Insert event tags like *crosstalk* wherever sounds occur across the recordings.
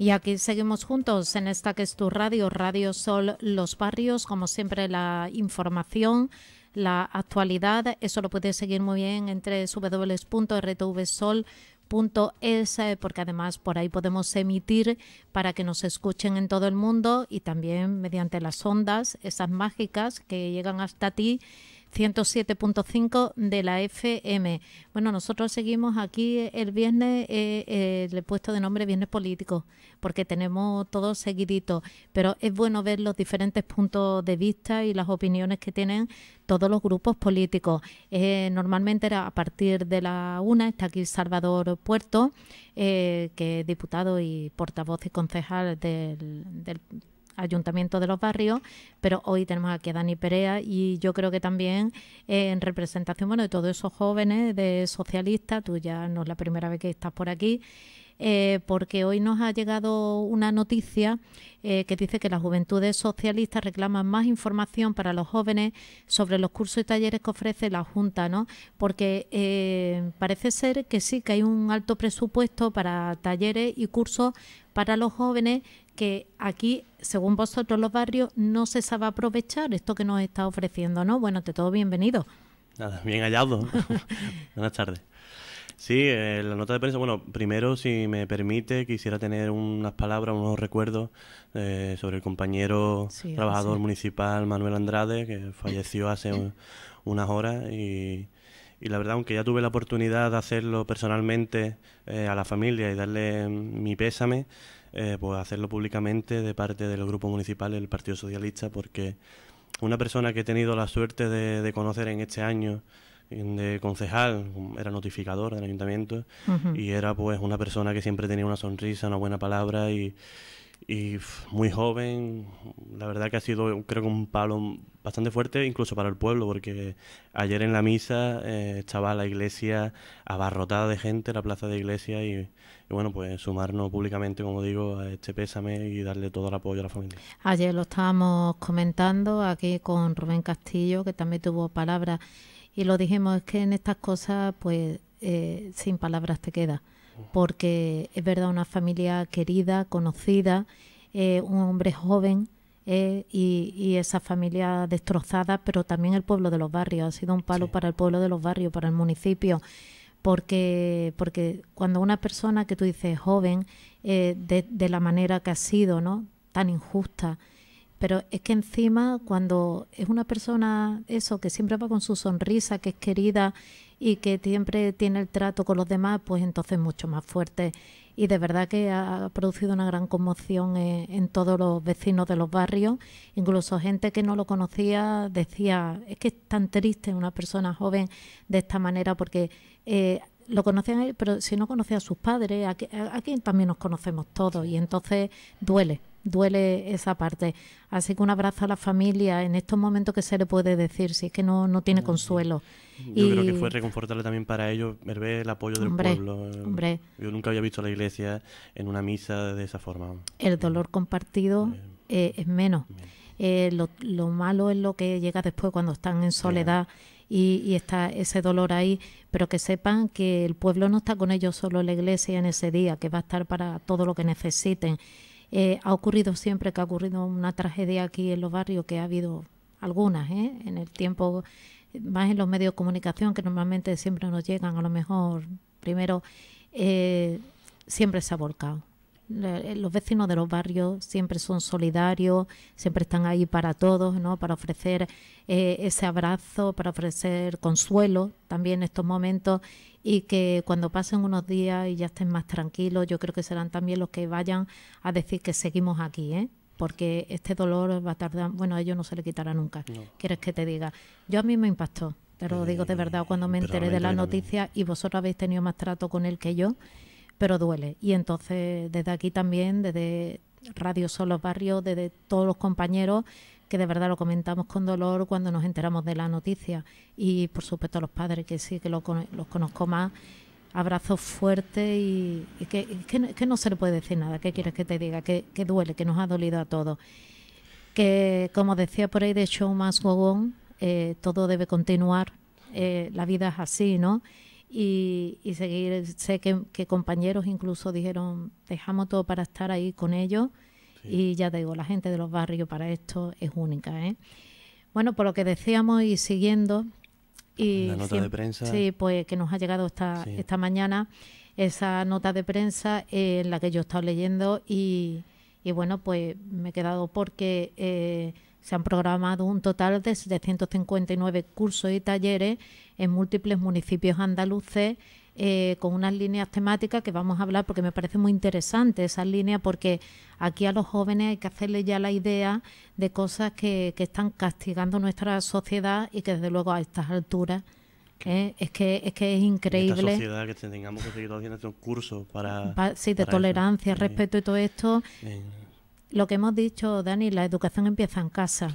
Y aquí seguimos juntos en esta que es tu radio, Radio Sol Los Barrios, como siempre la información, la actualidad, eso lo puedes seguir muy bien entre www.rtvsol.es eh, porque además por ahí podemos emitir para que nos escuchen en todo el mundo y también mediante las ondas, esas mágicas que llegan hasta ti 107.5 de la FM. Bueno, nosotros seguimos aquí el viernes, eh, le he puesto de nombre Viernes Político, porque tenemos todo seguidito, pero es bueno ver los diferentes puntos de vista y las opiniones que tienen todos los grupos políticos. Eh, normalmente era a partir de la una, está aquí Salvador Puerto, eh, que es diputado y portavoz y concejal del ...ayuntamiento de los barrios, pero hoy tenemos aquí a Dani Perea y yo creo que también eh, en representación bueno, de todos esos jóvenes de socialistas, tú ya no es la primera vez que estás por aquí. Eh, porque hoy nos ha llegado una noticia eh, que dice que las juventudes socialistas reclama más información para los jóvenes sobre los cursos y talleres que ofrece la Junta, ¿no? Porque parece ser que sí, que hay un alto presupuesto para talleres y cursos para los jóvenes, que aquí, según vosotros, los barrios no se sabe aprovechar esto que nos está ofreciendo, ¿no? Bueno, ante todo, bienvenido. bien hallado. *laughs* Buenas tardes. Sí, eh, la nota de prensa, bueno, primero, si me permite, quisiera tener unas palabras, unos recuerdos eh, sobre el compañero trabajador municipal Manuel Andrade, que falleció hace unas horas y, la verdad, aunque ya tuve la oportunidad de hacerlo personalmente eh, a la familia y darle mi pésame, eh, pues hacerlo públicamente de parte del grupo municipal el Partido Socialista, porque una persona que he tenido la suerte de, conocer en este año, de concejal, era notificador del ayuntamiento y era pues una persona que siempre tenía una sonrisa, una buena palabra y, y muy joven, la verdad que ha sido creo que un palo bastante fuerte incluso para el pueblo, porque ayer en la misa eh, estaba la iglesia abarrotada de gente, la plaza de iglesia, y, bueno, pues sumarnos públicamente, como digo, a este pésame y darle todo el apoyo a la familia. Ayer lo estábamos comentando aquí con Rubén Castillo, que también tuvo palabras, y lo dijimos, es que en estas cosas, pues eh, sin palabras te queda porque es verdad, una familia querida, conocida, eh, un hombre joven eh, y, esa familia destrozada, pero también el pueblo de los barrios, ha sido un palo para el pueblo de los barrios, para el municipio, porque, porque cuando una persona que tú dices joven, eh, de, de, la manera que ha sido, ¿no? tan injusta, pero es que encima cuando es una persona eso que siempre va con su sonrisa, que es querida, y que siempre tiene el trato con los demás, pues entonces mucho más fuerte. Y de verdad que ha producido una gran conmoción en, todos los vecinos de los barrios. Incluso gente que no lo conocía decía, es que es tan triste una persona joven de esta manera porque... Eh, lo conocían, pero si no conocía a sus padres, aquí también nos conocemos todos y entonces duele, duele esa parte. Así que un abrazo a la familia en estos momentos que se le puede decir, si es que no, no tiene consuelo. Yo creo que fue reconfortable también para ellos ver el apoyo del pueblo. Yo nunca había visto a la iglesia en una misa de esa forma. El dolor compartido eh, es menos. Eh, lo, malo es lo que llega después cuando están en soledad. Y, está ese dolor ahí, pero que sepan que el pueblo no está con ellos solo en la iglesia en ese día, que va a estar para todo lo que necesiten eh, ha ocurrido siempre que ha ocurrido una tragedia aquí en los barrios, que ha habido algunas ¿eh? en el tiempo, más en los medios de comunicación que normalmente siempre nos llegan, a lo mejor primero, eh, siempre se ha volcado. Eh, los vecinos de los barrios siempre son solidarios, siempre están ahí para todos, ¿no? Para ofrecer eh, ese abrazo, para ofrecer consuelo también en estos momentos y que cuando pasen unos días y ya estén más tranquilos, yo creo que serán también los que vayan a decir que seguimos aquí, ¿eh? Porque este dolor va a tardar, bueno, a ellos no se le quitará nunca. ¿Quieres que te diga? Yo a mí me impactó, te lo digo de verdad, cuando me enteré de la noticia y vosotros habéis tenido más trato con él que yo pero duele. Y entonces desde aquí también, desde Radio Solos Barrios, desde todos los compañeros, que de verdad lo comentamos con dolor cuando nos enteramos de la noticia. Y por supuesto a los padres, que sí, que los, conozco más. Abrazos fuertes y, que, no se le puede decir nada. ¿Qué quieres que te diga? Que, duele, que nos ha dolido a todos. Que como decía por ahí de Show Más gogón eh, todo debe continuar. Eh, la vida es así, ¿no? y, y seguir. Sé que, compañeros incluso dijeron, dejamos todo para estar ahí con ellos. Y ya te digo, la gente de los barrios para esto es única. ¿eh? Bueno, por lo que decíamos y siguiendo... Y la nota de prensa. Sí, pues que nos ha llegado esta, esta mañana esa nota de prensa en la que yo he estado leyendo y, y bueno, pues me he quedado porque... Eh, se han programado un total de 759 cursos y talleres en múltiples municipios andaluces eh, con unas líneas temáticas que vamos a hablar porque me parece muy interesante esas líneas porque aquí a los jóvenes hay que hacerles ya la idea de cosas que, que están castigando nuestra sociedad y que desde luego a estas alturas ¿eh? es, que, es que es increíble. sociedad que tengamos que seguir haciendo estos cursos para... de tolerancia, respeto y todo esto lo que hemos dicho, Dani, la educación empieza en casa.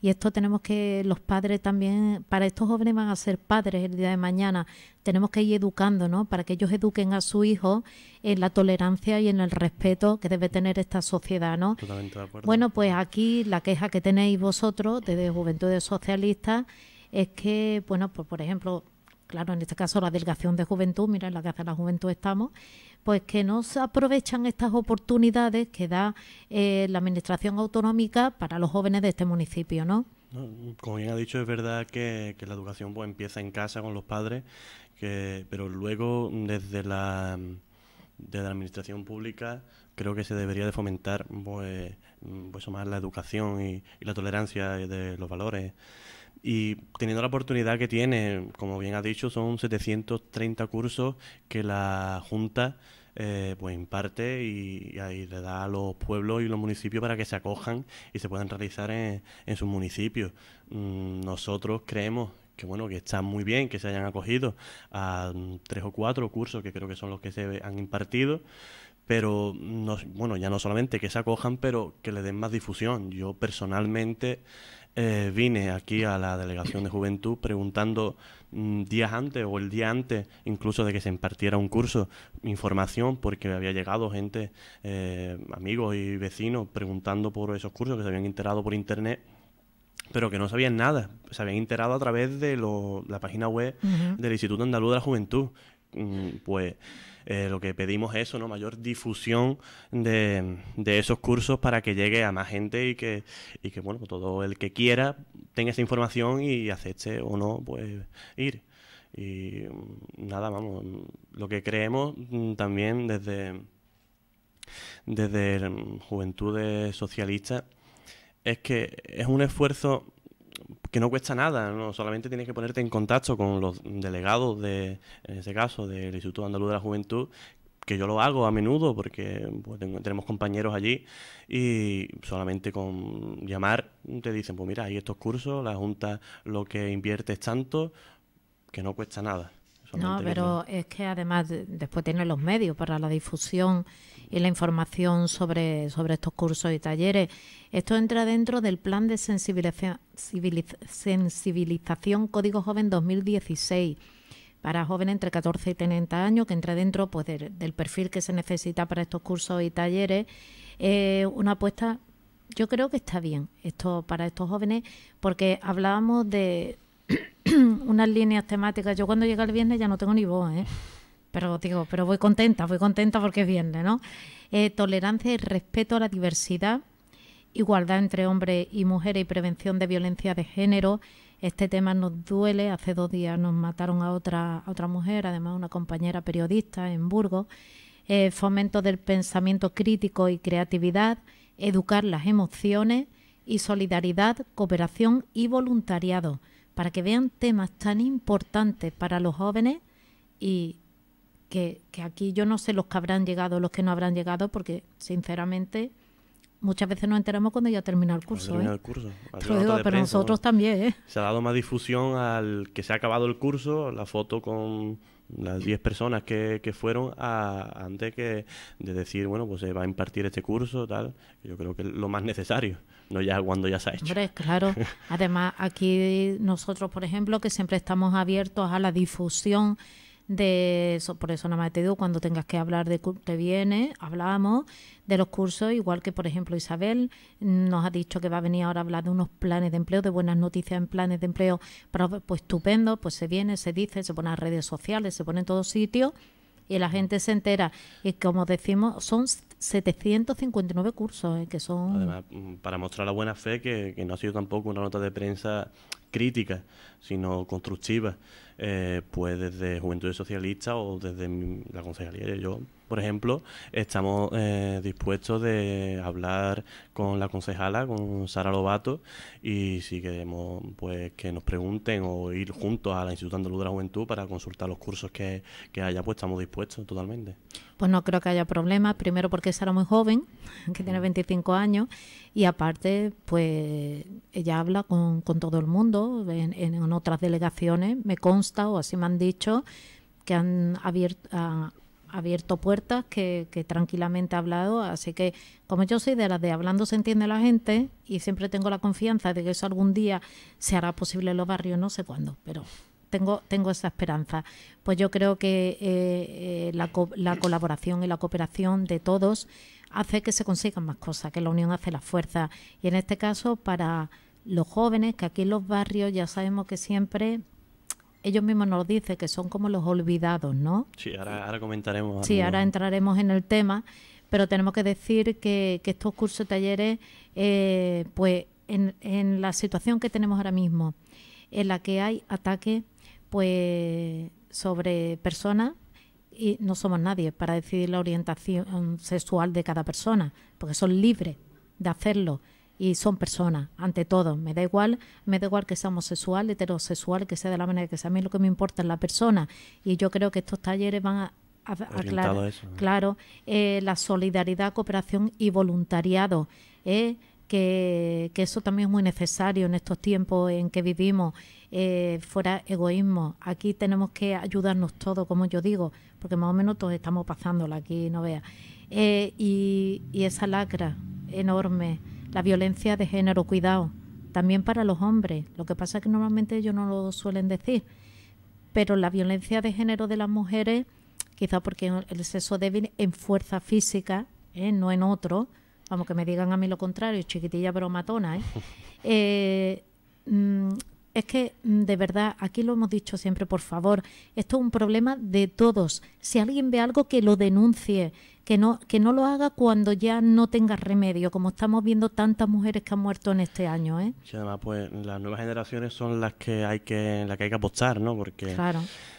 Y esto tenemos que, los padres también, para estos jóvenes van a ser padres el día de mañana, tenemos que ir educando, ¿no? Para que ellos eduquen a su hijo en la tolerancia y en el respeto que debe tener esta sociedad, ¿no? Totalmente de acuerdo. Bueno, pues aquí la queja que tenéis vosotros desde Juventudes Socialistas es que, bueno, pues por ejemplo, claro, en este caso la delegación de juventud, mira en la que hace la juventud estamos, pues que no se aprovechan estas oportunidades que da eh, la Administración Autonómica para los jóvenes de este municipio, ¿no? Como bien ha dicho, es verdad que, la educación pues, empieza en casa con los padres, pero luego desde la, desde la administración pública creo que se debería de fomentar pues, pues, más la educación y, y la tolerancia de los valores. Y teniendo la oportunidad que tiene, como bien ha dicho, son 730 cursos que la Junta eh, pues imparte y, ahí le da a los pueblos y los municipios para que se acojan y se puedan realizar en, sus municipios. Mm, nosotros creemos que bueno, que está muy bien que se hayan acogido a mm, tres o cuatro cursos que creo que son los que se han impartido, pero bueno, ya no solamente que se acojan, pero que le den más difusión. Yo personalmente eh, vine aquí a la Delegación de Juventud preguntando mm, días antes o el día antes incluso de que se impartiera un curso información porque había llegado gente, eh, amigos y vecinos preguntando por esos cursos que se habían enterado por internet pero que no sabían nada, se habían enterado a través de la página web del Instituto Andaluz de la Juventud. Mm, pues eh, lo que pedimos es eso, ¿no? Mayor difusión de, esos cursos para que llegue a más gente y que, bueno, pues todo el que quiera tenga esa información y acepte o no, pues, ir. Y mm, nada, vamos, mm, lo que creemos mm, también desde, desde Juventudes Socialistas es que es un esfuerzo que no cuesta nada, ¿no? solamente tienes que ponerte en contacto con los delegados de, en este caso, del Instituto Andaluz de la Juventud, que yo lo hago a menudo porque pues, tenemos compañeros allí y solamente con llamar te dicen, pues mira, hay estos cursos, la Junta lo que invierte tanto, que no cuesta nada. No, pero es que además después tiene los medios para la difusión y la información sobre, sobre estos cursos y talleres. Esto entra dentro del plan de sensibilización, sensibilización Código Joven 2016 para jóvenes entre 14 y 30 años, que entra dentro pues, del perfil que se necesita para estos cursos y talleres. Eh, una apuesta, yo creo que está bien esto para estos jóvenes, porque hablábamos de, *clears throat* unas líneas temáticas. Yo cuando llega el viernes ya no tengo ni voz, ¿eh? Pero digo, pero voy contenta, voy contenta porque es viernes, ¿no? Eh, tolerancia y respeto a la diversidad, igualdad entre hombres y mujeres y prevención de violencia de género. Este tema nos duele. Hace dos días nos mataron a otra, otra mujer, además una compañera periodista en Burgos. Eh, fomento del pensamiento crítico y creatividad, educar las emociones y solidaridad, cooperación y voluntariado para que vean temas tan importantes para los jóvenes y que, aquí yo no sé los que habrán llegado, los que no habrán llegado, porque sinceramente muchas veces nos enteramos cuando ya termina el curso. Termina ¿eh? el curso. pero nosotros también. ¿eh? Se ha dado más difusión al que se ha acabado el curso, la foto con las 10 personas que, que fueron antes que de decir, bueno, pues se va a impartir este curso, tal. Yo creo que es lo más necesario no ya cuando ya se ha hecho. Hombre, claro. *laughs* Además, aquí nosotros, por ejemplo, que siempre estamos abiertos a la difusión de eso, por eso nada más te digo, cuando tengas que hablar de te viene, hablamos de los cursos, igual que por ejemplo Isabel nos ha dicho que va a venir ahora a hablar de unos planes de empleo, de buenas noticias en planes de empleo, pues estupendo, pues se viene, se dice, se pone a redes sociales, se pone en todos sitios y la mm. gente se entera. Y como decimos, son 759 cursos, ¿eh? que son... Además, mm, para mostrar la buena fe, que, no ha sido tampoco una nota de prensa crítica, sino constructiva, eh, pues desde Juventud Socialista o desde la Concejalía, yo por ejemplo, estamos eh, dispuestos de hablar con la concejala, con Sara Lobato, y si queremos pues que nos pregunten o ir juntos a la Instituto Andaluz de la Juventud para consultar los cursos que, haya, pues estamos dispuestos totalmente. Pues no creo que haya problemas. primero porque Sara es muy joven, que tiene 25 mm. años, y aparte, pues ella habla con, todo el mundo, en, en, otras delegaciones, me consta o así me han dicho, que han abierto, ah, abierto puertas que, tranquilamente ha hablado. Así que, como yo soy de las de hablando se entiende la gente y siempre tengo la confianza de que eso algún día se hará posible en los barrios, no sé cuándo, pero tengo, tengo esa esperanza. Pues yo creo que eh, eh, la, la, colaboración y la cooperación de todos hace que se consigan más cosas, que la unión hace la fuerza. Y en este caso, para los jóvenes, que aquí en los barrios ya sabemos que siempre ellos mismos nos dicen que son como los olvidados, ¿no? Sí, ahora, comentaremos. Sí, ahora entraremos en el tema, pero tenemos que decir que, estos cursos talleres, eh, pues en, la situación que tenemos ahora mismo, en la que hay ataques pues, sobre personas, y no somos nadie para decidir la orientación sexual de cada persona, porque son libres de hacerlo y son personas, ante todo. Me da igual, me da igual que sea homosexual, heterosexual, que sea de la manera que sea. A mí lo que me importa es la persona. Y yo creo que estos talleres van a aclarar, claro, eh, la solidaridad, cooperación y voluntariado. ¿eh? que, que, eso también es muy necesario en estos tiempos en que vivimos, eh, fuera egoísmo. Aquí tenemos que ayudarnos todos, como yo digo, porque más o menos todos estamos pasándola aquí, no vea y, y esa lacra enorme la violencia de género, cuidado, también para los hombres. Lo que pasa es que normalmente ellos no lo suelen decir. Pero la violencia de género de las mujeres, quizá porque el sexo débil en fuerza física, ¿eh? no en otro, vamos que me digan a mí lo contrario, chiquitilla pero ¿eh? *laughs* Eh, mm, es que mm, de verdad, aquí lo hemos dicho siempre, por favor, esto es un problema de todos. Si alguien ve algo que lo denuncie, que no, que no lo haga cuando ya no tenga remedio, como estamos viendo tantas mujeres que han muerto en este año. ¿eh? además, pues las nuevas generaciones son las que hay que, las que, hay que apostar, ¿no? Porque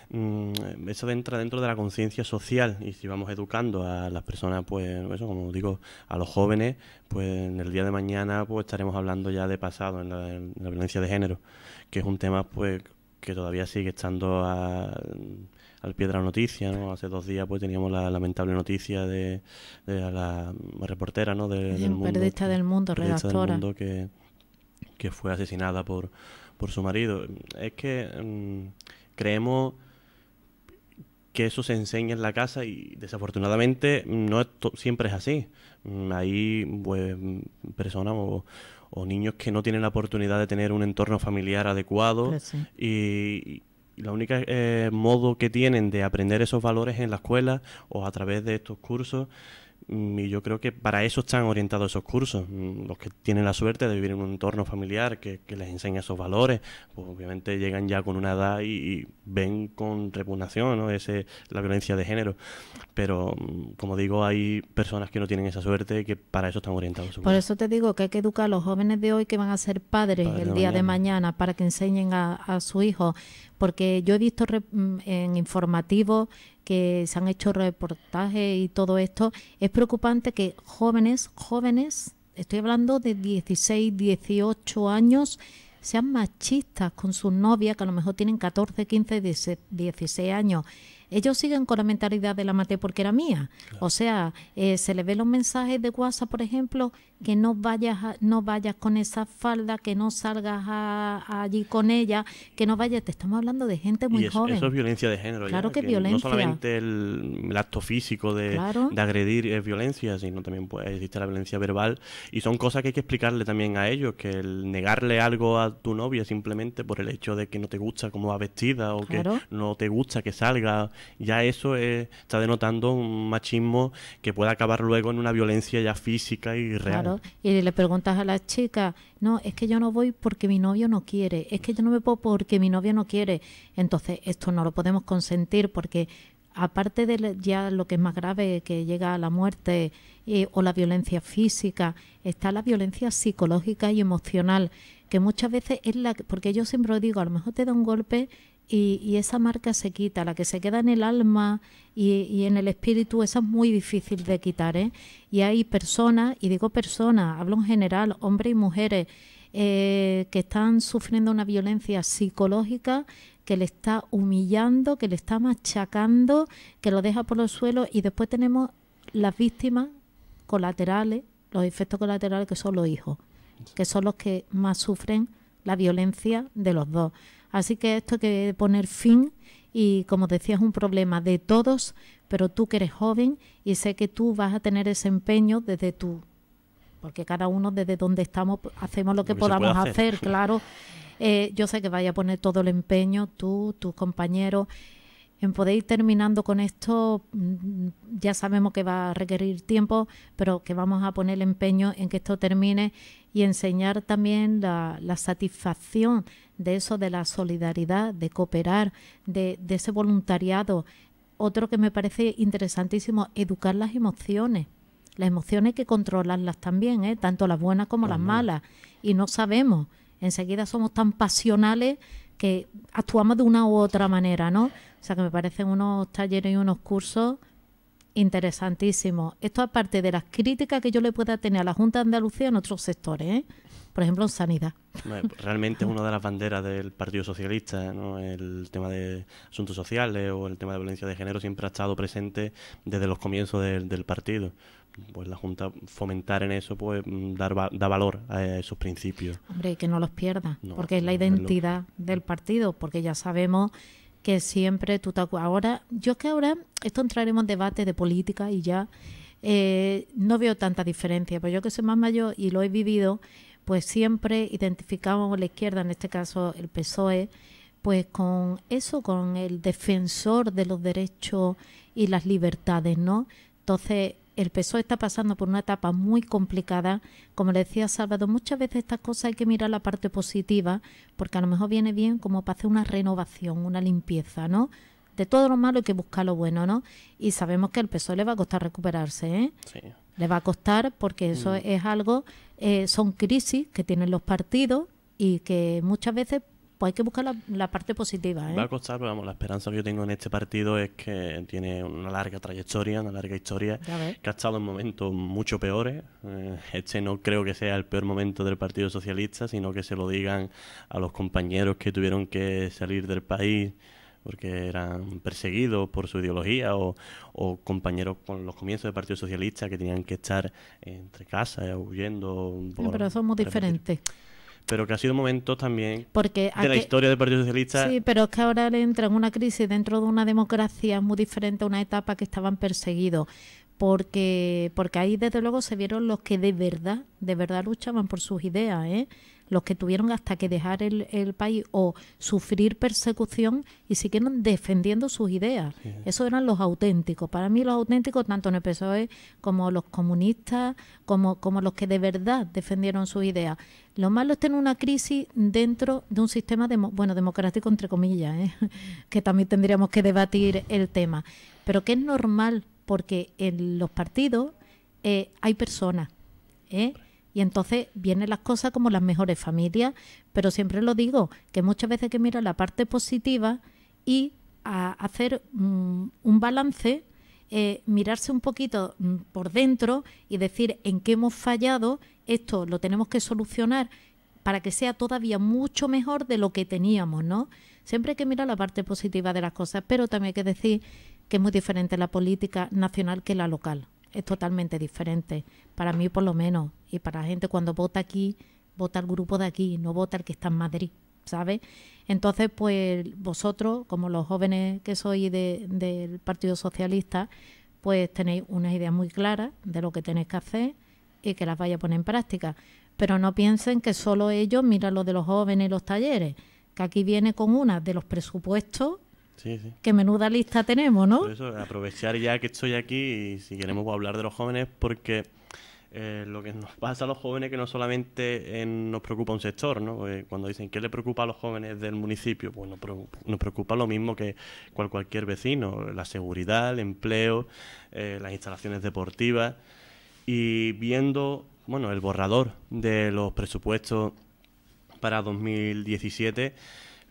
mm, eso entra dentro de la conciencia social y si vamos educando a las personas, pues eso, como digo, a los jóvenes, pues en el día de mañana pues estaremos hablando ya de pasado, en la, violencia de género, que es un tema pues que todavía sigue estando a al Piedra noticia, ¿no? Hace dos días pues teníamos la lamentable noticia de, la reportera, ¿no? De, del mundo, del mundo, redactora. que, fue asesinada por, por su marido. Es que mm, creemos que eso se enseña en la casa y desafortunadamente no siempre es así. Mm, hay pues, personas o, niños que no tienen la oportunidad de tener un entorno familiar adecuado pues y, la única eh, modo que tienen de aprender esos valores en la escuela o a través de estos cursos. Mm, y yo creo que para eso están orientados esos cursos. Mm, los que tienen la suerte de vivir en un entorno familiar que, les enseña esos valores, pues obviamente llegan ya con una edad y, ven con repugnación ¿no? Ese, la violencia de género. Pero, mm, como digo, hay personas que no tienen esa suerte y que para eso están orientados. Por eso te digo que hay que educar a los jóvenes de hoy que van a ser padres, el día de mañana. para que enseñen a, a su hijo porque yo he visto mm, en informativos que se han hecho reportajes y todo esto. Es preocupante que jóvenes, jóvenes, estoy hablando de 16, 18 años, sean machistas con sus novias, que a lo mejor tienen 14, 15, 16 años ellos siguen con la mentalidad de la maté porque era mía. O sea, eh, se le ve los mensajes de WhatsApp, por ejemplo, que no vayas, no vayas con esa falda, que no salgas allí con ella, que no vayas. Te estamos hablando de gente muy y joven. Eso es violencia de género. Claro que, violencia. No solamente el, acto físico de, agredir es violencia, sino también pues, existe la violencia verbal. Y son cosas que hay que explicarle también a ellos, que el negarle algo a tu novia simplemente por el hecho de que no te gusta cómo va vestida o que no te gusta que salga ya eso eh, está denotando un machismo que puede acabar luego en una violencia ya física y real. y le preguntas a la chica no, es que yo no voy porque mi novio no quiere, es que yo no me puedo porque mi novio no quiere. Entonces, esto no lo podemos consentir porque aparte de ya lo que es más grave, que llega a la muerte eh, o la violencia física, está la violencia psicológica y emocional, que muchas veces es la... Porque yo siempre lo digo, a lo mejor te da un golpe y, esa marca se quita, la que se queda en el alma y, en el espíritu, esa es muy difícil de quitar. ¿eh? Y hay personas, y digo personas, hablo en general, hombres y mujeres, eh, que están sufriendo una violencia psicológica que le está humillando, que le está machacando, que lo deja por los suelos y después tenemos las víctimas colaterales, los efectos colaterales que son los hijos, que son los que más sufren la violencia de los dos. Así que esto hay que poner fin y como decía es un problema de todos, pero tú que eres joven y sé que tú vas a tener ese empeño desde tú, porque cada uno desde donde estamos hacemos lo que, podamos hacer. *laughs* claro. Eh, yo sé que vaya a poner todo el empeño, tú, tus compañeros. En poder ir terminando con esto, mm, ya sabemos que va a requerir tiempo, pero que vamos a poner el empeño en que esto termine y enseñar también la, satisfacción de eso, de la solidaridad, de cooperar, de, ese voluntariado. Otro que me parece interesantísimo, educar las emociones. Las emociones hay que controlarlas también, ¿eh? tanto las buenas como las, malas. malas. Y no sabemos. Enseguida somos tan pasionales que actuamos de una u otra manera, ¿no? O sea que me parecen unos talleres y unos cursos interesantísimo. Esto aparte de las críticas que yo le pueda tener a la Junta de Andalucía en otros sectores, ¿eh? por ejemplo en sanidad. Pues, realmente es una de las banderas del Partido Socialista, ¿eh? ¿no? el tema de asuntos sociales o el tema de violencia de género siempre ha estado presente desde los comienzos del partido. Pues la Junta fomentar en eso, pues mm, dar da valor a esos principios. Hombre, que no los pierda, porque es la identidad del partido, porque ya sabemos que siempre tú te Ahora, yo que ahora, esto entraremos en debate de política y ya eh, no veo tanta diferencia, pero yo que soy más mayor y lo he vivido, pues siempre identificamos la izquierda, en este caso el PSOE, pues con eso, con el defensor de los derechos y las libertades, ¿no? Entonces, el PSOE está pasando por una etapa muy complicada. Como le decía Salvador, muchas veces estas cosas hay que mirar la parte positiva, porque a lo mejor viene bien como para hacer una renovación, una limpieza, ¿no? De todo lo malo hay que buscar lo bueno, ¿no? Y sabemos que el peso e le va a costar recuperarse, ¿eh? Sí. Le va a costar porque eso mm. es algo, eh, son crisis que tienen los partidos y que muchas veces pues hay que buscar la, parte positiva. ¿eh? Va a costar, la esperanza que yo tengo en este partido es que tiene una larga trayectoria, una larga historia, que ha estado en momentos mucho peores. Eh, este no creo que sea el peor momento del Partido Socialista, sino que se lo digan a los compañeros que tuvieron que salir del país porque eran perseguidos por su ideología o, compañeros con los comienzos del Partido Socialista que tenían que estar entre casas, eh, huyendo. Por, pero somos diferentes pero que ha sido un momento también Porque de la historia del Partido Socialista. Sí, pero es que ahora le entra en una crisis dentro de una democracia muy diferente a una etapa que estaban perseguidos. Porque, porque ahí desde luego se vieron los que de verdad, de verdad luchaban por sus ideas, ¿eh? los que tuvieron hasta que dejar el, país o sufrir persecución y siguieron defendiendo sus ideas. Esos eran los auténticos. Para mí los auténticos, tanto en el PSOE como los comunistas, como, como los que de verdad defendieron sus ideas. Lo malo es tener una crisis dentro de un sistema bueno democrático entre comillas, ¿eh? *laughs* que también tendríamos que debatir el tema, pero que es normal porque en los partidos eh, hay personas, ¿eh? y entonces vienen las cosas como las mejores familias, pero siempre lo digo que muchas veces hay que mirar la parte positiva y a hacer mm, un balance eh, mirarse un poquito mm, por dentro y decir en qué hemos fallado, esto lo tenemos que solucionar para que sea todavía mucho mejor de lo que teníamos, ¿no? Siempre hay que mirar la parte positiva de las cosas, pero también hay que decir que es muy diferente la política nacional que la local. Es totalmente diferente, para mí por lo menos, y para la gente cuando vota aquí, vota el grupo de aquí, no vota el que está en Madrid sabe Entonces, pues vosotros, como los jóvenes que sois del Partido Socialista, pues tenéis unas ideas muy claras de lo que tenéis que hacer y que las vaya a poner en práctica. Pero no piensen que solo ellos miran lo de los jóvenes y los talleres, que aquí viene con una de los presupuestos que Qué menuda lista tenemos, ¿no? Por eso, aprovechar ya que estoy aquí y si queremos hablar de los jóvenes, porque eh, lo que nos pasa a los jóvenes que no solamente eh, nos preocupa un sector, ¿no? Pues, cuando dicen ¿qué le preocupa a los jóvenes del municipio? Pues nos, preocupa lo mismo que cualquier vecino, la seguridad, el empleo, eh, las instalaciones deportivas y viendo, bueno, el borrador de los presupuestos para 2017,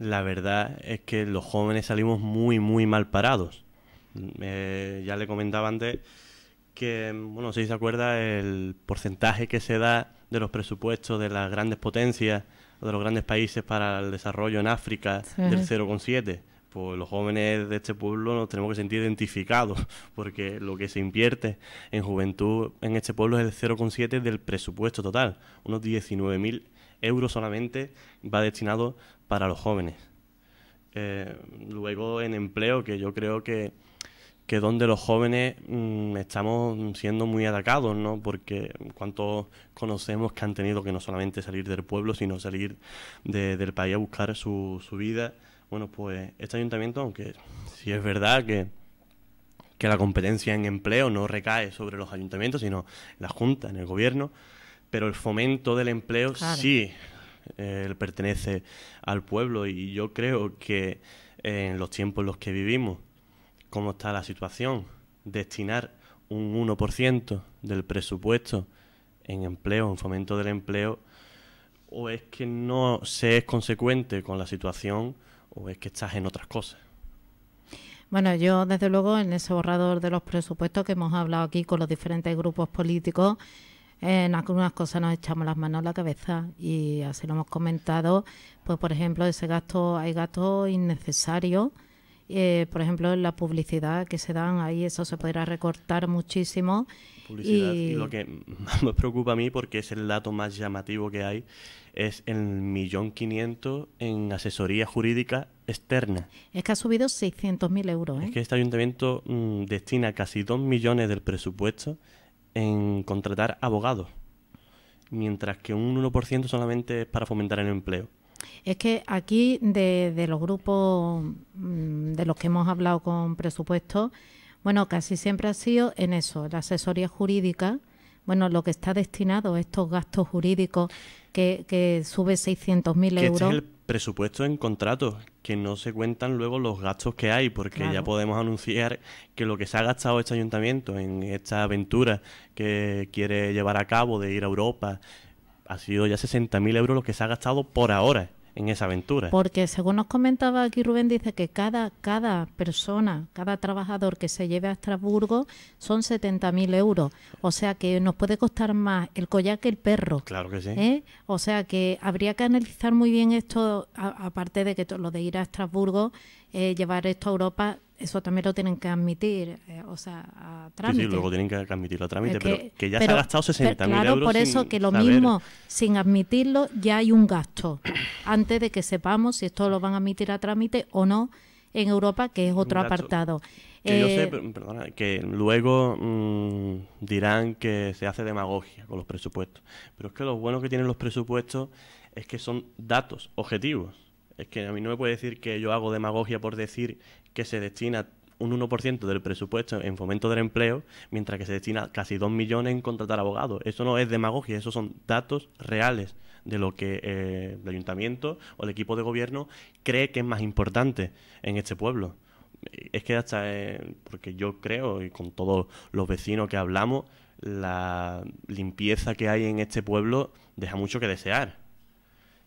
la verdad es que los jóvenes salimos muy, muy mal parados. Mm, ya le comentaba antes que, bueno, si se acuerda, el porcentaje que se da de los presupuestos de las grandes potencias o de los grandes países para el desarrollo en África del 0,7. Pues los jóvenes de este pueblo nos tenemos que sentir identificados, *laughs* porque lo que se invierte en juventud en este pueblo es el 0,7 del presupuesto total. Unos 19.000 euros solamente va destinado para los jóvenes. Eh, luego en empleo, que yo creo que que donde los jóvenes mm, estamos siendo muy atacados, ¿no? Porque cuántos conocemos que han tenido que no solamente salir del pueblo, sino salir del país a buscar su, vida. Bueno, pues este ayuntamiento, aunque sí es verdad que, que la competencia en empleo no recae sobre los ayuntamientos, sino la Junta, en el gobierno, pero el fomento del empleo sí eh, pertenece al pueblo y yo creo que en los tiempos en los que vivimos, cómo está la situación, destinar un 1% del presupuesto en empleo, en fomento del empleo, o es que no se es consecuente con la situación, o es que estás en otras cosas. Bueno, yo desde luego en ese borrador de los presupuestos que hemos hablado aquí con los diferentes grupos políticos, en algunas cosas nos echamos las manos a la cabeza y así lo hemos comentado, pues por ejemplo, ese gasto, hay gastos innecesarios eh, por ejemplo, la publicidad que se dan ahí, eso se podrá recortar muchísimo. Y... lo que *laughs* más me preocupa a mí, porque es el dato más llamativo que hay, es el millón quinientos en asesoría jurídica externa. Es que ha subido 600.000 euros. ¿eh? Es que este ayuntamiento mm, destina casi 2 millones del presupuesto en contratar abogados, mientras que un 1% solamente es para fomentar el empleo. Es que aquí de, los grupos mm, de los que hemos hablado con presupuesto, bueno, casi siempre ha sido en eso, la asesoría jurídica, bueno, lo que está destinado a estos gastos jurídicos que, sube sube 600.000 este euros. es el presupuesto en contratos, que no se cuentan luego los gastos que hay, porque ya podemos anunciar que lo que se ha gastado este ayuntamiento en esta aventura que quiere llevar a cabo de ir a Europa, ha sido ya 60.000 euros lo que se ha gastado por ahora en esa aventura. Porque según nos comentaba aquí Rubén, dice que cada, cada persona, cada trabajador que se lleve a Estrasburgo son 70.000 euros. O sea que nos puede costar más el collar que el perro. Claro que sí. ¿Eh? O sea que habría que analizar muy bien esto, aparte de que lo de ir a Estrasburgo, eh, llevar esto a Europa eso también lo tienen que admitir, eh, o sea, a trámite. Sí, luego tienen que admitirlo a trámite, eh, pero que ya se ha gastado 60 millones. claro, por eso que lo mismo, sin admitirlo, ya hay un gasto. Antes de que sepamos si esto lo van a admitir a trámite o no en Europa, que es otro apartado. Que yo sé, eh, perdona, que luego mm, dirán que se hace demagogia con los presupuestos. Pero es que lo bueno que tienen los presupuestos es que son datos objetivos. Es que a mí no me puede decir que yo hago demagogia por decir que se destina un 1% del presupuesto en fomento del empleo, mientras que se destina casi 2 millones en contratar abogados. Eso no es demagogia, esos son datos reales de lo que eh, el ayuntamiento o el equipo de gobierno cree que es más importante en este pueblo. Es que hasta, eh, porque yo creo, y con todos los vecinos que hablamos, la limpieza que hay en este pueblo deja mucho que desear.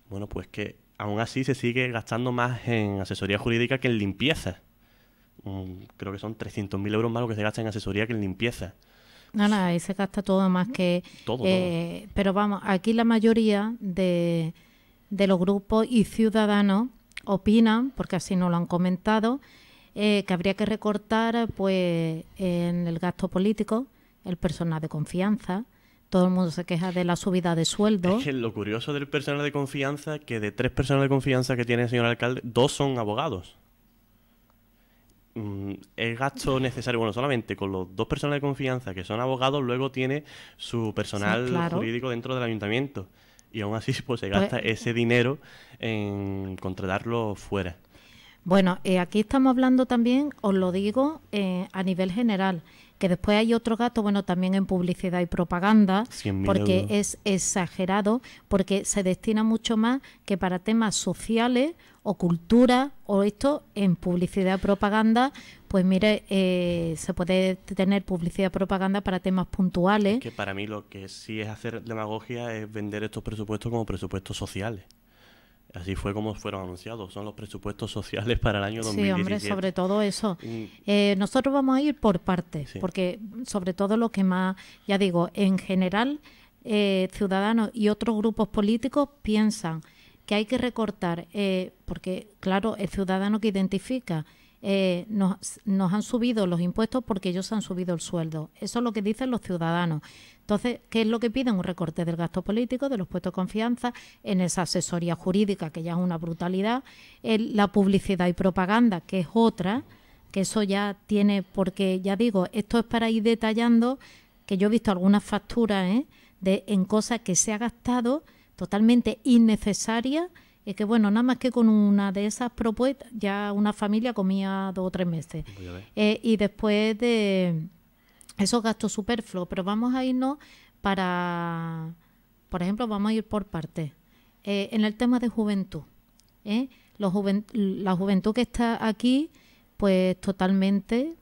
Bueno, pues que aún así se sigue gastando más en asesoría jurídica que en limpieza creo que son 300.000 euros más lo que se gasta en asesoría que en limpieza. No, no, ahí se gasta todo más que... Eh, todo, Pero vamos, aquí la mayoría de, de, los grupos y ciudadanos opinan, porque así no lo han comentado, eh, que habría que recortar pues en el gasto político, el personal de confianza, todo el mundo se queja de la subida de sueldo. Es lo curioso del personal de confianza que de tres personas de confianza que tiene el señor alcalde, dos son abogados. Mm, el gasto necesario, bueno, solamente con los dos personas de confianza que son abogados, luego tiene su personal jurídico dentro del ayuntamiento. Y aún así, pues se gasta pues ese dinero en contratarlo fuera. Bueno, eh, aquí estamos hablando también, os lo digo, eh, a nivel general, que después hay otro gasto, bueno, también en publicidad y propaganda, porque es exagerado, porque se destina mucho más que para temas sociales o cultura o esto en publicidad propaganda pues mire eh, se puede tener publicidad propaganda para temas puntuales que para mí lo que sí es hacer demagogia es vender estos presupuestos como presupuestos sociales Así fue como fueron anunciados, son los presupuestos sociales para el año 2017. Sí, hombre, sobre todo eso. Eh, nosotros vamos a ir por partes, porque sobre todo lo que más, ya digo, en general, eh, ciudadanos y otros grupos políticos piensan que hay que recortar, eh, porque claro, el ciudadano que identifica, eh, nos, han subido los impuestos porque ellos han subido el sueldo. Eso es lo que dicen los ciudadanos. Entonces, ¿qué es lo que piden? Un recorte del gasto político, de los puestos de confianza, en esa asesoría jurídica, que ya es una brutalidad, en la publicidad y propaganda, que es otra, que eso ya tiene, porque ya digo, esto es para ir detallando, que yo he visto algunas facturas ¿eh? de, en cosas que se ha gastado totalmente innecesaria y que bueno, nada más que con una de esas propuestas ya una familia comía dos o tres meses. Eh, y después de esos gastos superfluos, pero vamos a irnos para, por ejemplo, vamos a ir por partes. Eh, en el tema de juventud, ¿eh? Los la juventud que está aquí, pues totalmente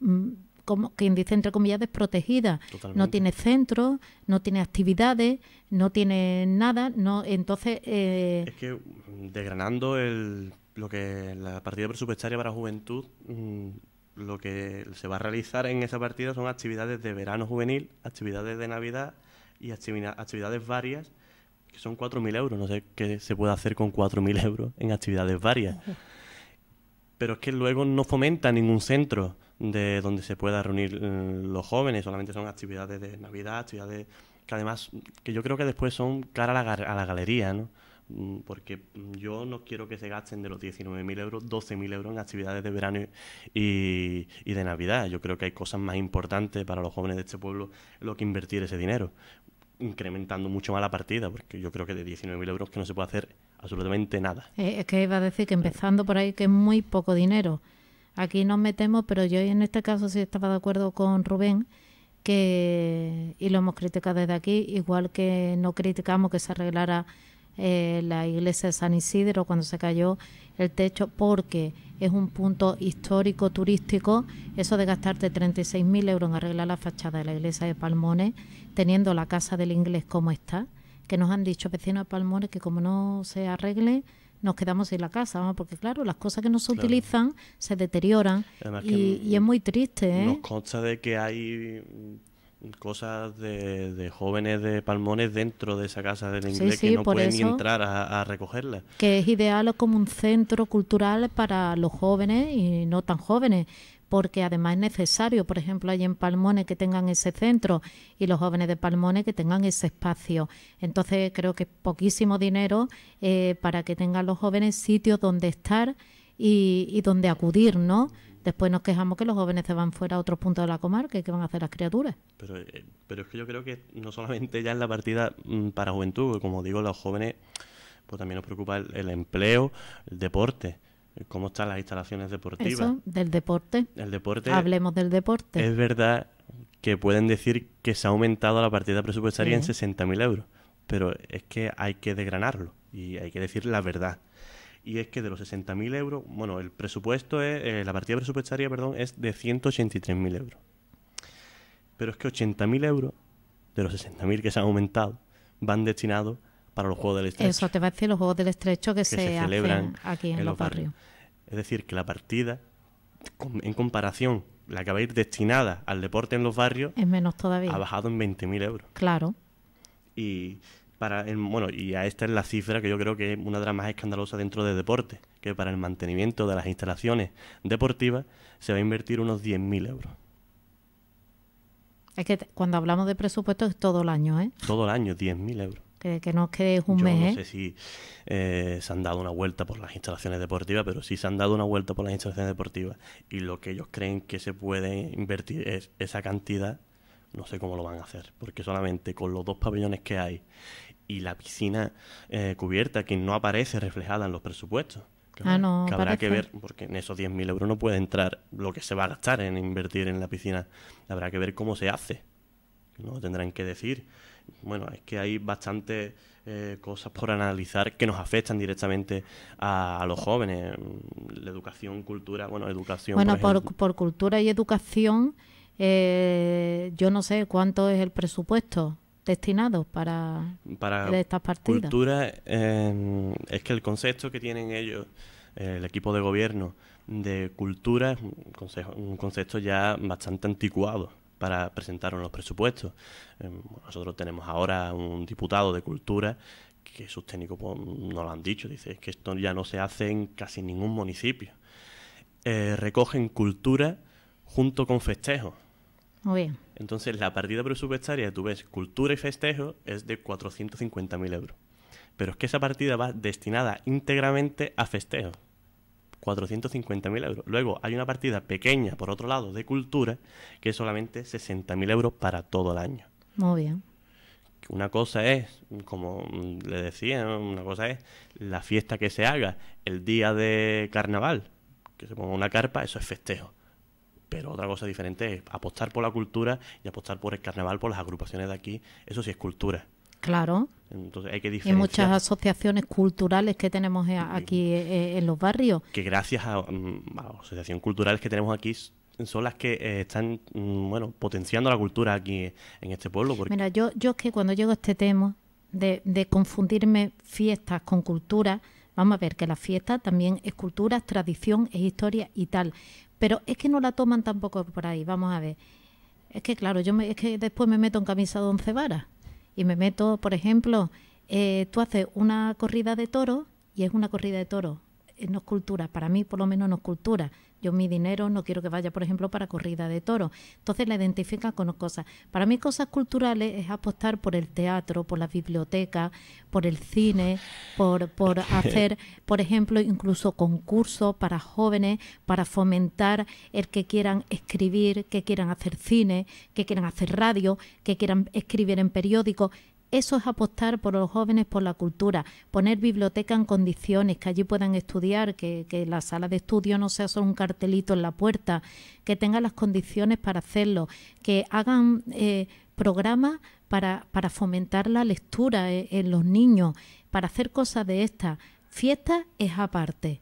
mm, como quien dice entre comillas desprotegida no tiene centro no tiene actividades no tiene nada no entonces eh, es que mm, desgranando el lo que la partida presupuestaria para juventud mm, lo que se va a realizar en esa partida son actividades de verano juvenil actividades de navidad y actividades varias que son 4.000 euros no sé qué se puede hacer con 4.000 *laughs* euros en actividades varias pero es que luego no fomenta ningún centro de donde se pueda reunir eh, los jóvenes, solamente son actividades de Navidad, actividades que además, que yo creo que después son cara a la, galería, ¿no? Mm, porque yo no quiero que se gasten de los 19.000 euros 12.000 euros en actividades de verano y, de Navidad. Yo creo que hay cosas más importantes para los jóvenes de este pueblo lo que invertir ese dinero, incrementando mucho más la partida, porque yo creo que de 19.000 euros que no se puede hacer absolutamente nada. Eh, es que iba a decir que empezando por ahí que es muy poco dinero. Aquí nos metemos, pero yo en este caso sí estaba de acuerdo con Rubén, que, y lo hemos criticado desde aquí, igual que no criticamos que se arreglara eh, la iglesia de San Isidro cuando se cayó el techo, porque es un punto histórico turístico, eso de gastarte 36.000 euros en arreglar la fachada de la iglesia de Palmones, teniendo la casa del inglés como está, que nos han dicho vecinos de Palmones que como no se arregle, nos quedamos sin la casa, porque claro, las cosas que no se utilizan se deterioran y, es muy triste. ¿eh? Nos consta de que hay mm, cosas de, jóvenes de palmones dentro de esa casa del inglés que no pueden ni entrar a, a recogerla. Que es ideal como un centro cultural para los jóvenes y no tan jóvenes porque además es necesario, por ejemplo, hay en Palmones que tengan ese centro y los jóvenes de Palmones que tengan ese espacio. Entonces creo que es poquísimo dinero eh, para que tengan los jóvenes sitios donde estar y, donde acudir, ¿no? Después nos quejamos que los jóvenes se van fuera a otros puntos de la comarca y que van a hacer las criaturas. Pero, eh, pero es que yo creo que no solamente ya en la partida mm, para juventud, como digo, los jóvenes, pues también nos preocupa el empleo, el deporte cómo están las instalaciones deportivas. del deporte. El deporte. Hablemos del deporte. Es verdad que pueden decir que se ha aumentado la partida presupuestaria en 60.000 euros, pero es que hay que desgranarlo y hay que decir la verdad. Y es que de los 60.000 euros, bueno, el presupuesto es, eh, la partida presupuestaria, perdón, es de 183.000 euros. Pero es que 80.000 euros de los 60.000 que se han aumentado van destinados para los Juegos del Estrecho. Eso te va a decir los Juegos del Estrecho que, se, celebran aquí en, los barrios. Es decir, que la partida, en comparación, la que va a ir destinada al deporte en los barrios, es menos todavía. Ha bajado en 20.000 euros. Claro. Y para el, bueno, y a esta es la cifra que yo creo que es una de las más escandalosas dentro de deporte, que para el mantenimiento de las instalaciones deportivas se va a invertir unos 10.000 euros. Es que cuando hablamos de presupuesto es todo el año, ¿eh? Todo el año, 10.000 euros que, no os quedéis un Yo mes. No ¿eh? sé si eh, se han dado una vuelta por las instalaciones deportivas, pero si se han dado una vuelta por las instalaciones deportivas y lo que ellos creen que se puede invertir es esa cantidad, no sé cómo lo van a hacer, porque solamente con los dos pabellones que hay y la piscina eh, cubierta que no aparece reflejada en los presupuestos. Ah, no, que habrá que ver, porque en esos 10.000 euros no puede entrar lo que se va a gastar en invertir en la piscina. Habrá que ver cómo se hace. No tendrán que decir bueno, es que hay bastantes eh, cosas por analizar que nos afectan directamente a, los jóvenes. Mm, la educación, cultura, bueno, educación. Bueno, por, por, cultura y educación, eh, yo no sé cuánto es el presupuesto destinado para, para de estas partidas. Cultura, em, es que el concepto que tienen ellos, eh, el equipo de gobierno, de cultura, es un concepto ya bastante anticuado para presentar los presupuestos. Eh, nosotros tenemos ahora un diputado de Cultura que sus técnicos pues, no nos lo han dicho, dice que esto ya no se hace en casi ningún municipio. Eh, recogen cultura junto con Festejo. Muy bien. Entonces, la partida presupuestaria, tú ves, cultura y festejo es de 450.000 euros. Pero es que esa partida va destinada íntegramente a festejos. 450.000 euros. Luego hay una partida pequeña, por otro lado, de cultura, que es solamente 60.000 euros para todo el año. Muy bien. Una cosa es, como le decía, una cosa es la fiesta que se haga el día de carnaval, que se ponga una carpa, eso es festejo. Pero otra cosa diferente es apostar por la cultura y apostar por el carnaval, por las agrupaciones de aquí, eso sí es cultura. Claro. Entonces hay que muchas asociaciones culturales que tenemos eh, aquí eh, eh, en los barrios. Que gracias a, las mm, asociaciones culturales que tenemos aquí son las que están mm, bueno potenciando la cultura aquí en este pueblo. Mira, yo, yo es que cuando llego a este tema de, confundirme fiestas con cultura, vamos a ver que la fiesta también es cultura, es tradición, es historia y tal. Pero es que no la toman tampoco por ahí, vamos a ver. Es que claro, yo es que después me meto en camisa de once varas y me meto, por ejemplo, eh, tú haces una corrida de toro y es una corrida de toro. Eh, no es cultura, para mí por lo menos no es cultura. Yo mi dinero no quiero que vaya, por ejemplo, para corrida de toro. Entonces la identifica con cosas. Para mí cosas culturales es apostar por el teatro, por la biblioteca, por el cine, por, por *laughs* hacer, por ejemplo, incluso concursos para jóvenes, para fomentar el que quieran escribir, que quieran hacer cine, que quieran hacer radio, que quieran escribir en periódicos eso es apostar por los jóvenes, por la cultura, poner biblioteca en condiciones, que allí puedan estudiar, que, la sala de estudio no sea solo un cartelito en la puerta, que tengan las condiciones para hacerlo, que hagan eh, programas para, para, fomentar la lectura eh, en, los niños, para hacer cosas de estas. Fiesta es aparte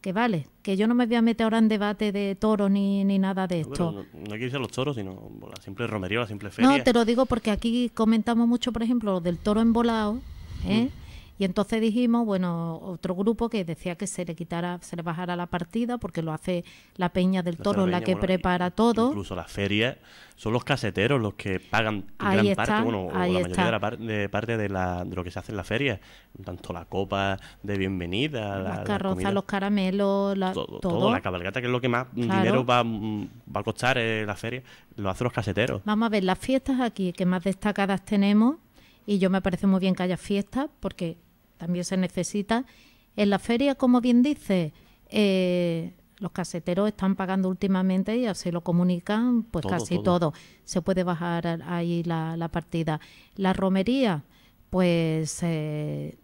que vale, que yo no me voy a meter ahora en debate de toros ni, ni nada de esto. no, hay que los toros, sino la simple romería, la simple feria. No, te lo digo porque aquí comentamos mucho, por ejemplo, lo del toro embolado, ¿eh? Mm. Y entonces dijimos, bueno, otro grupo que decía que se le quitara, se le bajara la partida porque lo hace la Peña del Toro, la, que prepara todo. Incluso las ferias son los caseteros los que pagan gran parte, bueno, o la mayoría de la parte de, lo que se hace en las ferias. tanto la copa de bienvenida, las carrozas, los caramelos, todo, todo, la cabalgata que es lo que más dinero mm, va, a costar en eh, la feria, lo hacen los caseteros. Vamos a ver las fiestas aquí que más destacadas tenemos y yo me parece muy bien que haya fiestas porque también se necesita. En la feria, como bien dice, eh, los caseteros están pagando últimamente y así lo comunican, pues casi todo. Se puede bajar ahí la, partida. La romería, pues eh,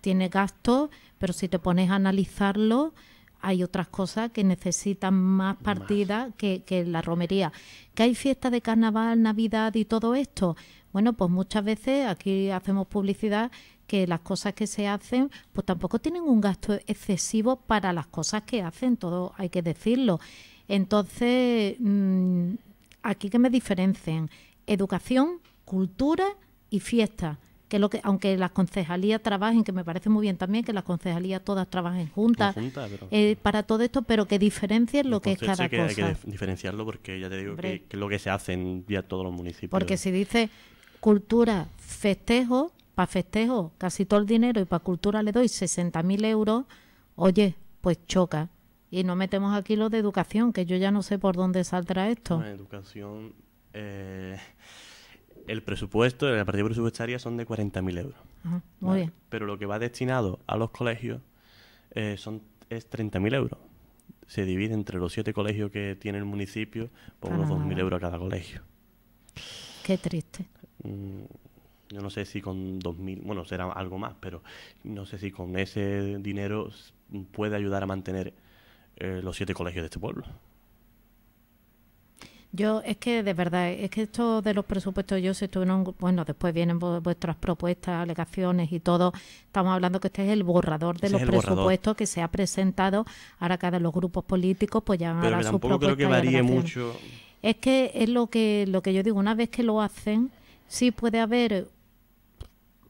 tiene gastos, pero si te pones a analizarlo, hay otras cosas que necesitan más partida... que, la romería. ¿Que hay fiestas de carnaval, Navidad y todo esto? Bueno, pues muchas veces aquí hacemos publicidad que las cosas que se hacen, pues tampoco tienen un gasto excesivo para las cosas que hacen, todo hay que decirlo. Entonces, mm, aquí que me diferencien educación, cultura y fiesta. Que lo que, aunque las concejalías trabajen, que me parece muy bien también que las concejalías todas trabajen juntas, eh, para todo esto, pero que diferencien lo que es cada que cosa. Hay que diferenciarlo porque ya te digo que, lo que se hace en ya todos los municipios. Porque si dice cultura, festejo, para festejo casi todo el dinero y para cultura le doy 60.000 euros, oye, pues choca. Y no metemos aquí lo de educación, que yo ya no sé por dónde saldrá esto. Bueno, educación, eh, el presupuesto, la partida presupuestaria son de 40.000 euros. muy bien. Pero lo que va destinado a los colegios eh, son, es 30.000 euros. Se divide entre los siete colegios que tiene el municipio por pues unos 2.000 euros a cada colegio. Qué triste. Mm, yo no sé si con 2.000, bueno, será algo más, pero no sé si con ese dinero puede ayudar a mantener eh, los siete colegios de este pueblo. Yo, es que de verdad, es que esto de los presupuestos, yo se un, bueno, después vienen vuestras propuestas, alegaciones y todo. Estamos hablando que este es el borrador de los presupuestos que se ha presentado. Ahora cada los grupos políticos, pues ya Creo que varíe mucho. Es que es lo que, lo que yo digo, una vez que lo hacen, sí puede haber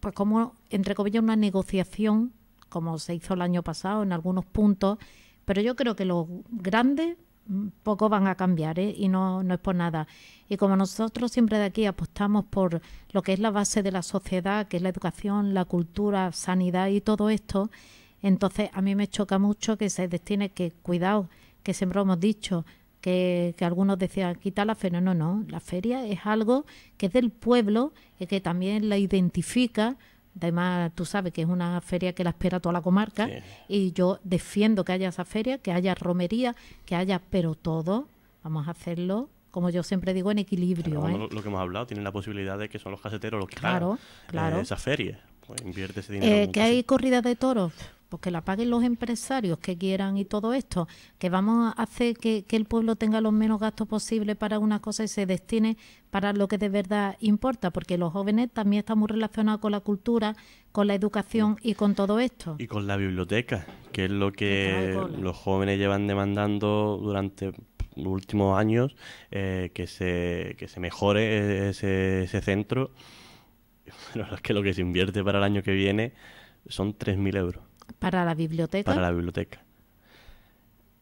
pues como, entre comillas, una negociación, como se hizo el año pasado en algunos puntos, pero yo creo que los grandes mm, poco van a cambiar ¿eh? y no, no es por nada. Y como nosotros siempre de aquí apostamos por lo que es la base de la sociedad, que es la educación, la cultura, sanidad y todo esto, entonces a mí me choca mucho que se destine que, cuidado, que siempre hemos dicho, que, algunos decían, quita la feria. No, no, la feria es algo que es del pueblo y que también la identifica. Además, tú sabes que es una feria que la espera toda la comarca y yo defiendo que haya esa feria, que haya romería, que haya, pero todo, vamos a hacerlo como yo siempre digo, en equilibrio. ¿eh? lo, que hemos hablado, tienen la posibilidad de que son los caseteros los que claro, pagan eh, claro. Pues, ese eh, dinero. ¿Que hay corrida de toros? porque pues la paguen los empresarios que quieran y todo esto, que vamos a hacer que, el pueblo tenga los menos gastos posibles para una cosa y se destine para lo que de verdad importa, porque los jóvenes también están muy relacionados con la cultura, con la educación y con todo esto. Y con la biblioteca, que es lo que los jóvenes llevan demandando durante los últimos años, eh, que, se, que se mejore ese, ese centro. pero *laughs* es que lo que se invierte para el año que viene son 3.000 euros. ¿Para la biblioteca? Para la biblioteca.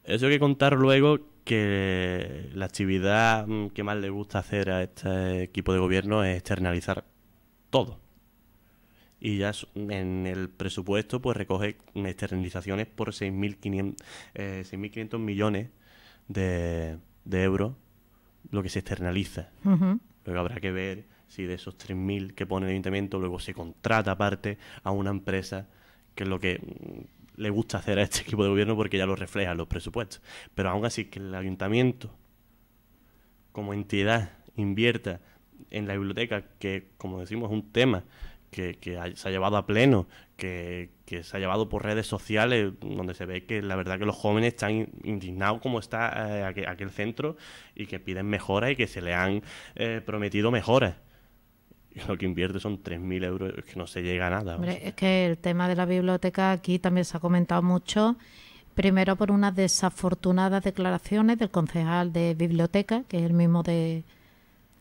Eso hay que contar luego que la actividad mm, que más le gusta hacer a este equipo de gobierno es externalizar todo. Y ya en el presupuesto pues recoge externalizaciones por 6.500 eh, millones de, euros lo que se externaliza. Luego habrá que ver si de esos 3.000 que pone el ayuntamiento luego se contrata aparte a una empresa que es lo que mm, le gusta hacer a este *laughs* equipo de gobierno porque ya lo reflejan los presupuestos. Pero aún así, que el ayuntamiento, como entidad, invierta en la biblioteca, que como decimos es un tema que, se ha llevado a pleno, que, se ha llevado por redes sociales, donde se ve que la verdad que los jóvenes están indignados como está eh, aquel, centro y que piden mejoras y que se le han eh, prometido mejoras. *laughs* lo que invierte son 3.000 euros, es que no se llega a nada. es que el tema de la biblioteca aquí también se ha comentado mucho. Primero por unas desafortunadas declaraciones del concejal de biblioteca, que es el mismo de,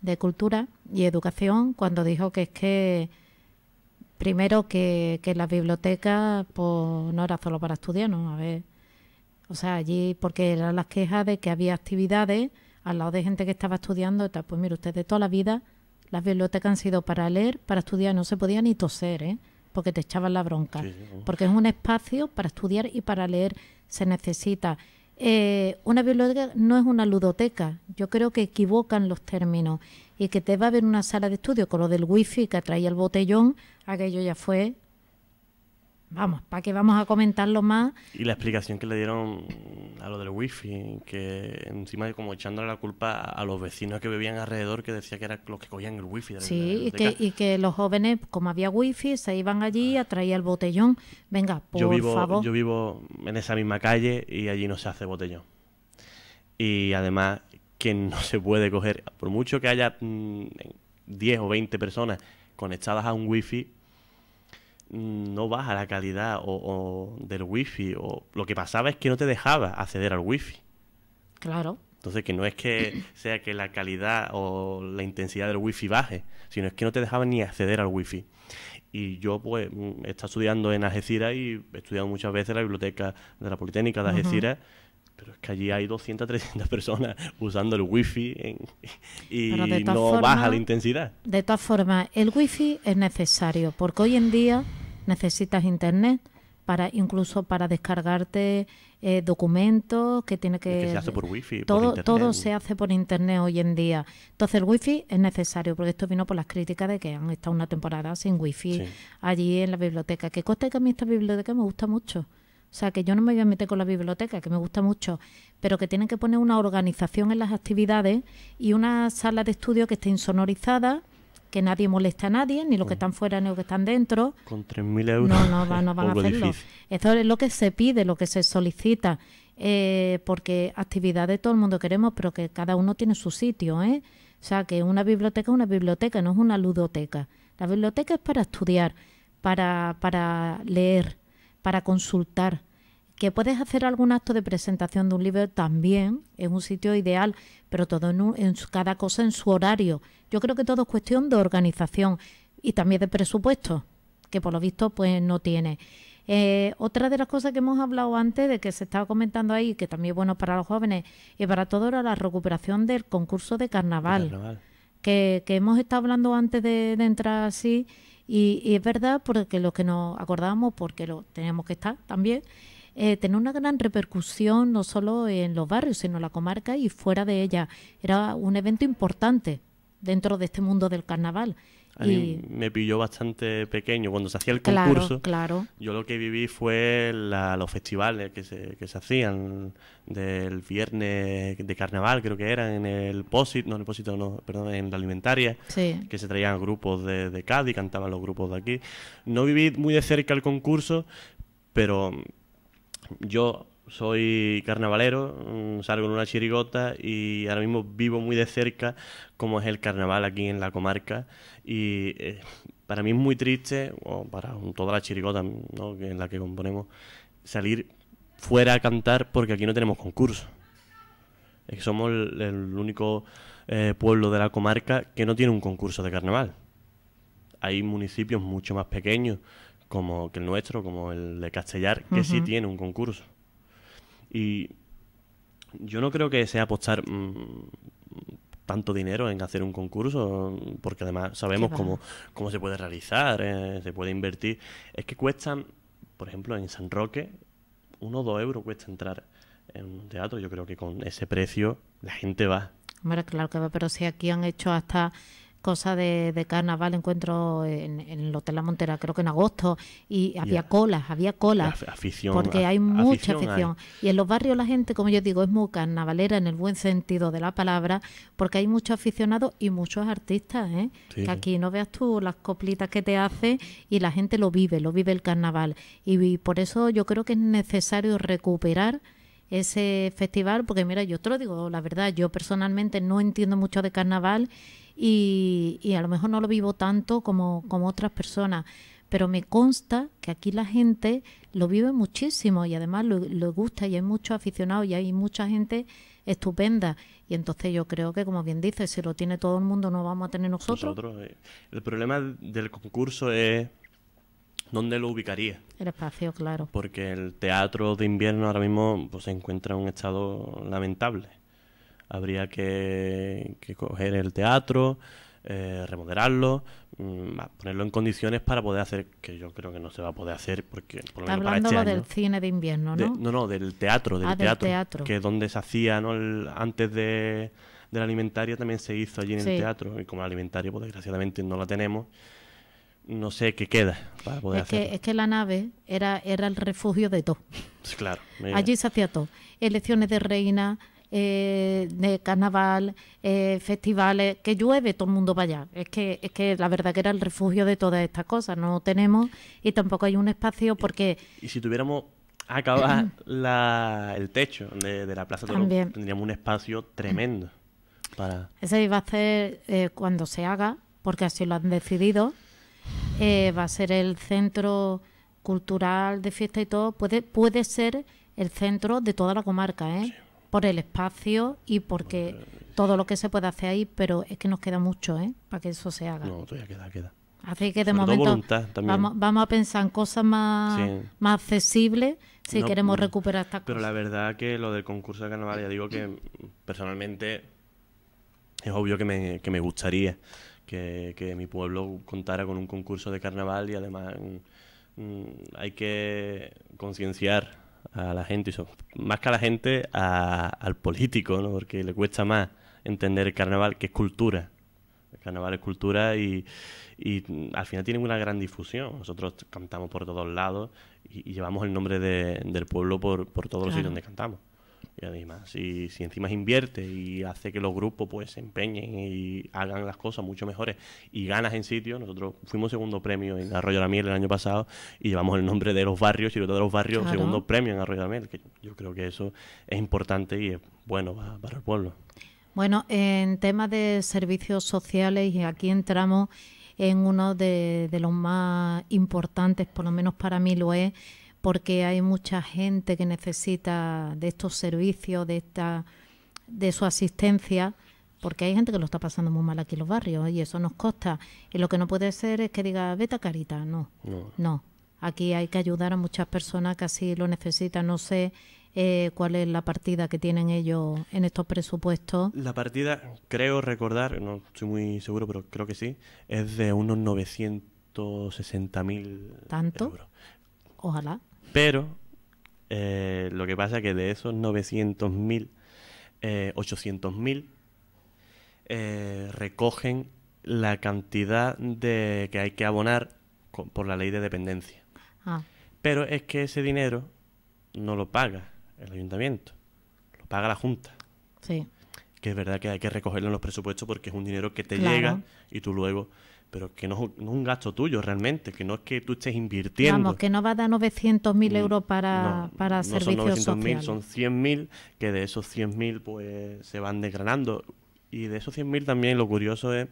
de Cultura y Educación, cuando dijo que es que primero que, que biblioteca... pues, no era solo para estudiar, ¿no? A ver, o sea, allí, porque eran las quejas de que había actividades al lado de gente que estaba estudiando, pues mire, usted de toda la vida las bibliotecas han sido para leer, para estudiar, no se podía ni toser, ¿eh? porque te echaban la bronca. Porque es un espacio para estudiar y para leer. Se necesita. Eh, una biblioteca no es una ludoteca. Yo creo que equivocan los términos. Y que te va a ver una sala de estudio con lo del wifi que atraía el botellón, aquello ya fue vamos, ¿para qué vamos a comentarlo más? Y la explicación que le dieron a lo del wifi, que encima como echándole la culpa a los vecinos que vivían alrededor, que decía que eran los que cogían el wifi. sí, y, que, los jóvenes, como había wifi, se iban allí a traer el botellón. Venga, por yo vivo, Yo vivo en esa misma calle y allí no se hace botellón. Y además que no se puede coger, por mucho que haya 10 mm, o 20 personas conectadas a un wifi, no baja la calidad o, del wifi o lo que pasaba es que no te dejaba acceder al wifi. Claro. Entonces que no es que *clears throat* sea que la calidad o la intensidad del wifi baje, sino es que no te dejaba ni acceder al wifi. Y yo pues mm, he estado estudiando en Algeciras y he estudiado muchas veces la biblioteca de la Politécnica de Algeciras pero es que allí hay 200, 300 personas usando el wifi y no baja la intensidad. De todas formas, el wifi es necesario porque hoy en día necesitas internet para incluso para descargarte eh, documentos que tiene que, se hace por wifi todo todo se hace por internet hoy en día entonces el wifi es necesario porque esto vino por las críticas de que han estado una temporada sin wifi allí en la biblioteca que coste que a mí esta biblioteca me gusta mucho o sea, que yo no me voy a meter con la biblioteca, que me gusta mucho, pero que tienen que poner una organización en las actividades y una sala de estudio que esté insonorizada, que nadie moleste a nadie, ni los que están fuera ni los que están dentro. Con 3.000 euros. No, no, no van a *laughs* hacerlo. Eso es lo que se pide, lo que se solicita, eh, porque actividades todo el mundo queremos, pero que cada uno tiene su sitio. ¿eh? O sea, que una biblioteca es una biblioteca, no es una ludoteca. La biblioteca es para estudiar, para, para leer para consultar. Que puedes hacer algún acto de presentación de un libro también en un sitio ideal, pero todo en, cada cosa en su horario. Yo creo que todo es cuestión de organización y también de presupuesto, que por lo visto pues no tiene. Eh, otra de las cosas que hemos hablado antes, de que se estaba comentando ahí, que también es bueno para los jóvenes y para todo, era la recuperación del concurso de carnaval. Que, hemos estado hablando antes de, de entrar así y, es verdad, porque lo que nos acordamos, porque lo tenemos que estar también, eh, ...tenía una gran repercusión no solo en los barrios, sino en la comarca y fuera de ella. Era un evento importante dentro de este mundo del carnaval. A mí me pilló bastante pequeño. Cuando se hacía el concurso, claro, yo lo que viví fue los festivales que se, hacían del viernes de carnaval, creo que eran, en el posit no, el Pósito, no, perdón, en la Alimentaria, que se traían grupos de, de Cádiz, cantaban los grupos de aquí. No viví muy de cerca el concurso, pero yo soy carnavalero, mm, salgo en una chirigota y ahora mismo vivo muy de cerca cómo es el carnaval aquí en la comarca y eh, para mí es muy triste, o para toda la chirigota en la que componemos, salir fuera a cantar porque aquí no tenemos concurso. somos el, único eh, pueblo de la comarca que no tiene un concurso de carnaval. Hay municipios mucho más pequeños como que el nuestro, como el de Castellar, que sí tiene un concurso. Y yo no creo que sea apostar mm, tanto dinero en hacer un concurso, porque además sabemos cómo, cómo se puede realizar, eh, se puede invertir. Es que cuestan, por ejemplo, en San Roque, uno o dos euros cuesta entrar en un teatro. Yo creo que con ese precio la gente va. Hombre, claro que va, pero si aquí han hecho hasta cosa de, de carnaval, encuentro en, el Hotel La Montera, creo que en agosto, y había colas, había colas. Afición, porque hay mucha afición. Y en los barrios la gente, como yo digo, es muy carnavalera en el buen sentido de la palabra, porque hay muchos aficionados y muchos artistas, ¿eh? que aquí no veas tú las coplitas que te hace y la gente lo vive, lo vive el carnaval. y, y por eso yo creo que es necesario recuperar ese festival, porque mira, yo te lo digo, la verdad, yo personalmente no entiendo mucho de carnaval y, a lo mejor no lo vivo tanto como, otras personas, pero me consta que aquí la gente lo vive muchísimo y además lo, gusta y hay muchos aficionados y hay mucha gente estupenda. Y entonces yo creo que, como bien dice, si lo tiene todo el mundo, no vamos a tener nosotros. Eh, el problema del concurso es dónde lo ubicaría. El espacio, claro. Porque el teatro de invierno ahora mismo pues, se encuentra en un estado lamentable habría que, coger el teatro, eh, remodelarlo, mm, ponerlo en condiciones para poder hacer, que yo creo que no se va a poder hacer porque por lo menos este del cine de invierno, ¿no? no, no, del teatro, del, ah, teatro, que donde se hacía antes de, la alimentaria también se hizo allí en el teatro y como la alimentaria pues desgraciadamente no la tenemos no sé qué queda para poder es Que, es que la nave era, el refugio de todo. Claro. Allí se hacía todo. Elecciones de reina, eh, de carnaval, eh, festivales, que llueve, todo el mundo va allá. Es que, es que la verdad que era el refugio de todas estas cosas. No tenemos y tampoco hay un espacio porque... Y si tuviéramos acabado *clears throat* la, el techo de, la Plaza Toro, tendríamos un espacio tremendo para... Ese va a ser eh, cuando se haga, porque así lo han decidido, va a ser el centro cultural de fiesta y todo, puede, puede ser el centro de toda la comarca, ¿eh? por el espacio y porque todo lo que se puede hacer ahí, pero es que nos queda mucho, ¿eh? Para que eso se haga. No, todavía queda, queda. Así que de momento vamos, a pensar en cosas más, más accesibles si queremos mm, recuperar estas cosas. Pero la verdad que lo del concurso de carnaval, ya digo que personalmente es obvio que me, gustaría que, mi pueblo contara con un concurso de carnaval y además mm, hay que concienciar a la gente, más que a la gente, al político, ¿no? porque le cuesta más entender el carnaval, que es cultura. El carnaval es cultura y, al final tiene una gran difusión. Nosotros cantamos por todos lados y, llevamos el nombre del pueblo por, todos los sitios donde cantamos. Y además, si, si encima invierte y hace que los grupos pues se empeñen y hagan las cosas mucho mejores y ganas en sitio, nosotros fuimos segundo premio en Arroyo de la Miel el año pasado y llevamos el nombre de los barrios, y de los Barrios, segundo premio en Arroyo de la Miel, que yo creo que eso es importante y es bueno para, el pueblo. Bueno, en tema de servicios sociales, y aquí entramos en uno de, de los más importantes, por lo menos para mí lo es, porque hay mucha gente que necesita de estos servicios, de esta de su asistencia, porque hay gente que lo está pasando muy mal aquí en los barrios y eso nos costa. Y lo que no puede ser es que diga, vete a Carita, no, no. Aquí hay que ayudar a muchas personas que así lo necesitan. No sé eh, cuál es la partida que tienen ellos en estos presupuestos. La partida, creo recordar, no estoy muy seguro, pero creo que sí, es de unos 960.000 ¿Tanto? Ojalá. Pero eh, lo que pasa es que de esos 900.000, eh, 800.000 eh, recogen la cantidad de que hay que abonar por la ley de dependencia. Ah. Pero es que ese dinero no lo paga el ayuntamiento, lo paga la Junta. Sí. Que es verdad que hay que recogerlo en los presupuestos porque es un dinero que te llega y tú luego pero que no, es un gasto tuyo realmente, que no es que tú estés invirtiendo. Vamos, que no va a dar 900.000 euros para, servicios sociales no servicios son 900.000, son 100.000, que de esos 100.000 pues se van desgranando. Y de esos 100.000 también lo curioso es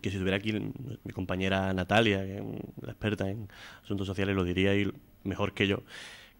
que si estuviera aquí mi compañera Natalia, que es la experta en asuntos sociales, lo diría y mejor que yo,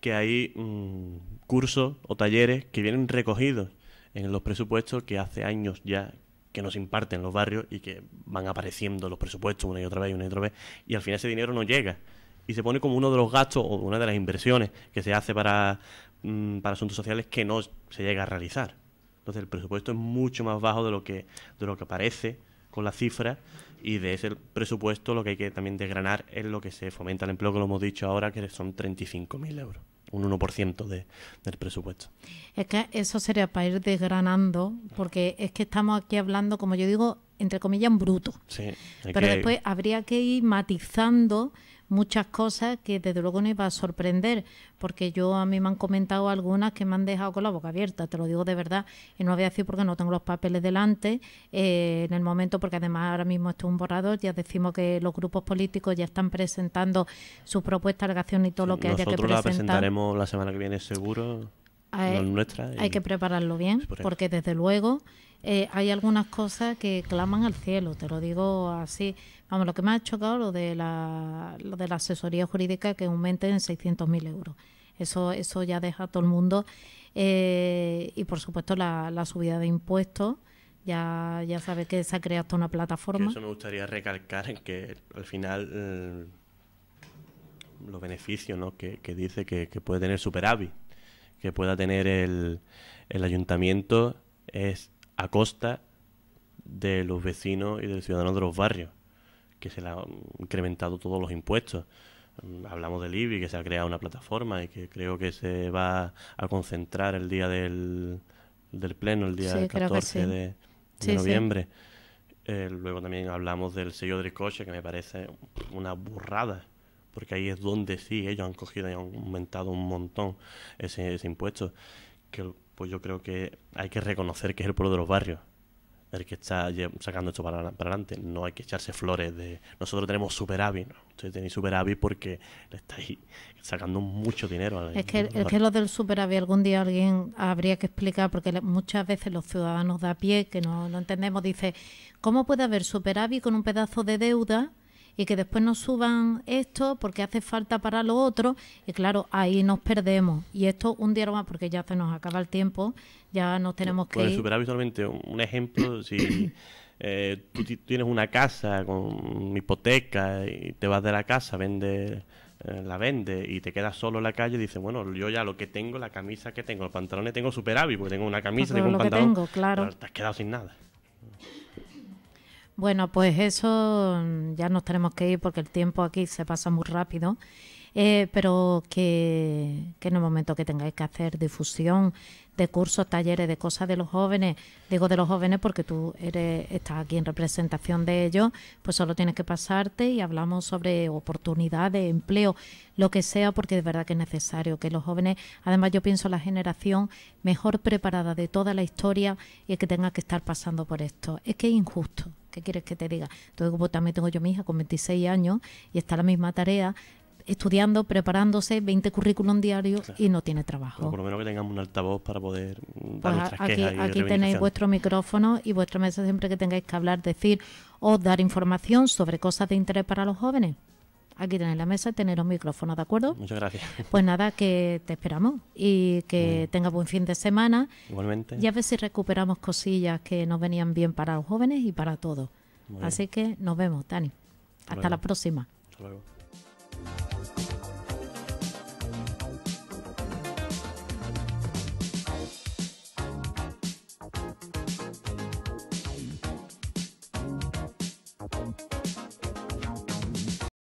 que hay mm, cursos o talleres que vienen recogidos en los presupuestos que hace años ya que nos imparten los barrios y que van apareciendo los presupuestos una y otra vez y una y otra vez y al final ese dinero no llega y se pone como uno de los gastos o una de las inversiones que se hace para, mm, asuntos sociales que no se llega a realizar. Entonces el presupuesto es mucho más bajo de lo que, de lo que aparece con la cifra y de ese presupuesto lo que hay que también desgranar es lo que se fomenta el empleo, que lo hemos dicho ahora, que son 35.000 euros un 1% del presupuesto. Es que eso sería para ir desgranando, porque es que estamos aquí hablando, como yo digo, entre comillas, en bruto. Sí, Pero después habría que ir matizando muchas cosas que desde luego no iba a sorprender, porque yo a mí me han comentado algunas que me han dejado con la boca abierta, te lo digo de verdad, y no había voy porque no tengo los papeles delante eh, en el momento, porque además ahora mismo esto es un borrador, ya decimos que los grupos políticos ya están presentando su propuesta, alegación y todo lo que haya que presentar. la presentaremos la semana que viene seguro hay, que prepararlo bien, porque desde luego eh, hay algunas cosas que claman al cielo, te lo digo así. Vamos, lo que me ha chocado lo de la, lo de la asesoría jurídica que aumente en 600.000 euros. Eso, eso ya deja a todo el mundo. Eh, y por supuesto la, subida de impuestos. Ya, ya sabes que se ha creado una plataforma. eso me gustaría recalcar que al final eh, los beneficios ¿no? que, dice que puede tener superávit que pueda tener el, ayuntamiento es a costa de los vecinos y de los ciudadanos de los barrios, que se le han incrementado todos los impuestos. Mm, hablamos del IBI, que se ha creado una plataforma y que creo que se va a concentrar el día del, pleno, el día 14 de, noviembre. Eh, luego también hablamos del sello de coche, que me parece una burrada porque ahí es donde sí ellos han cogido y han aumentado un montón ese, impuesto, que pues yo creo que hay que reconocer que es el pueblo de los barrios el que está sacando esto para, adelante. No hay que echarse flores de nosotros tenemos superávit. ¿no? Ustedes tenéis superávit porque le estáis sacando mucho dinero. es, que, que, lo del superávit algún día alguien habría que explicar porque muchas veces los ciudadanos de a pie que no, no entendemos, dice, ¿cómo puede haber superávit con un pedazo de deuda? y que después nos suban esto porque hace falta para lo otro y claro, ahí nos perdemos. Y esto un día más, porque ya se nos acaba el tiempo, ya nos tenemos que... Pues solamente un ejemplo, si... *coughs* Eh, tú tienes una casa con hipoteca y te vas de la casa, vende eh, la vende y te quedas solo en la calle y dices, bueno, yo ya lo que tengo, la camisa que tengo, los pantalones tengo superávit, porque tengo una camisa, tengo un pantalón. Te has quedado sin nada. Bueno, pues eso mm, ya nos tenemos que ir porque el tiempo aquí se pasa muy rápido. Eh, pero que, en el momento que tengáis que hacer difusión de cursos, talleres, de cosas de los jóvenes, digo de los jóvenes porque tú eres, estás aquí en representación de ellos, pues solo tienes que pasarte y hablamos sobre oportunidades, empleo, lo que sea, porque es verdad que es necesario que los jóvenes, además yo pienso la generación mejor preparada de toda la historia y que tenga que estar pasando por esto. Es que es injusto. ¿Qué quieres que te diga? Entonces, como también tengo yo mi hija con 26 años y está la misma tarea, estudiando, preparándose, 20 currículum diarios y no tiene trabajo. Pues por lo menos que tengamos un altavoz para poder dar pues aquí, Aquí tenéis vuestro micrófono y vuestro mesa siempre que tengáis que hablar, decir o dar información sobre cosas de interés para los jóvenes aquí tenéis la mesa, tener los micrófonos, ¿de acuerdo? Muchas gracias. Pues nada, que te esperamos y que tengas buen fin de semana. Igualmente. Y a ver si recuperamos cosillas que nos venían bien para los jóvenes y para todos. Así que nos vemos, Dani. Hasta, Hasta la próxima. Hasta